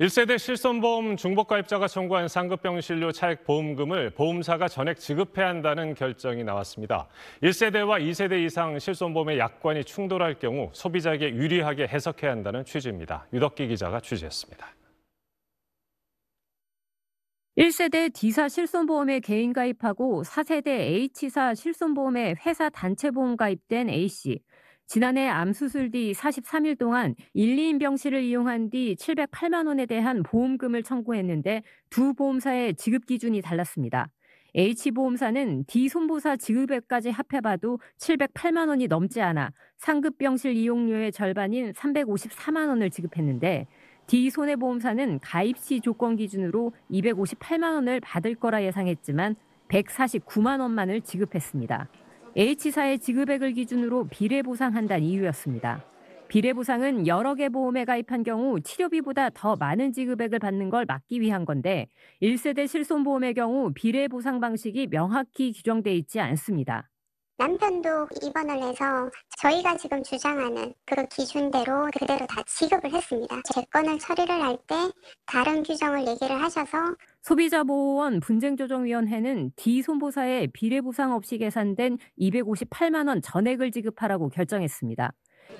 1세대 실손보험 중복가입자가 청구한 상급병실료 차액 보험금을 보험사가 전액 지급해야 한다는 결정이 나왔습니다. 1세대와 2세대 이상 실손보험의 약관이 충돌할 경우 소비자에게 유리하게 해석해야 한다는 취지입니다. 유덕기 기자가 취재했습니다. 1세대 D사 실손보험에 개인 가입하고 4세대 H사 실손보험에 회사 단체보험 가입된 A씨. 지난해 암 수술 뒤 43일 동안 1, 2인병실을 이용한 뒤 708만 원에 대한 보험금을 청구했는데 두 보험사의 지급 기준이 달랐습니다. H보험사는 D손보사 지급액까지 합해봐도 708만 원이 넘지 않아 상급병실 이용료의 절반인 354만 원을 지급했는데 D손해보험사는 가입 시 조건 기준으로 258만 원을 받을 거라 예상했지만 149만 원만을 지급했습니다. H사의 지급액을 기준으로 비례 보상한다는 이유였습니다. 비례 보상은 여러 개 보험에 가입한 경우 치료비보다 더 많은 지급액을 받는 걸 막기 위한 건데 1세대 실손보험의 경우 비례 보상 방식이 명확히 규정돼 있지 않습니다. 남편도 입원을 해서 저희가 지금 주장하는 그 기준대로 그대로 다 지급을 했습니다. 재 건을 처리를 할 때 다른 규정을 얘기를 하셔서 소비자보호원 분쟁조정위원회는 D 손보사에 비례 보상 없이 계산된 258만 원 전액을 지급하라고 결정했습니다.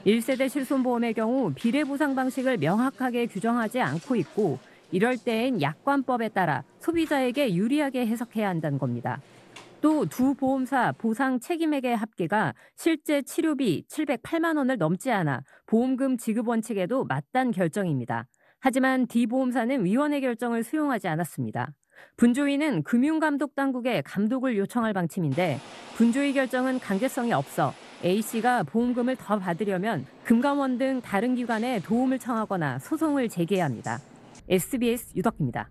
1세대 실손보험의 경우 비례 보상 방식을 명확하게 규정하지 않고 있고 이럴 때엔 약관법에 따라 소비자에게 유리하게 해석해야 한다는 겁니다. 또두 보험사 보상 책임액의 합계가 실제 치료비 708만 원을 넘지 않아 보험금 지급 원칙에도 맞단 결정입니다. 하지만 D보험사는 위원회 결정을 수용하지 않았습니다. 분조위는 금융감독당국에 감독을 요청할 방침인데 분조위 결정은 강제성이 없어 A씨가 보험금을 더 받으려면 금감원 등 다른 기관에 도움을 청하거나 소송을 제기해야 합니다. SBS 유덕입니다.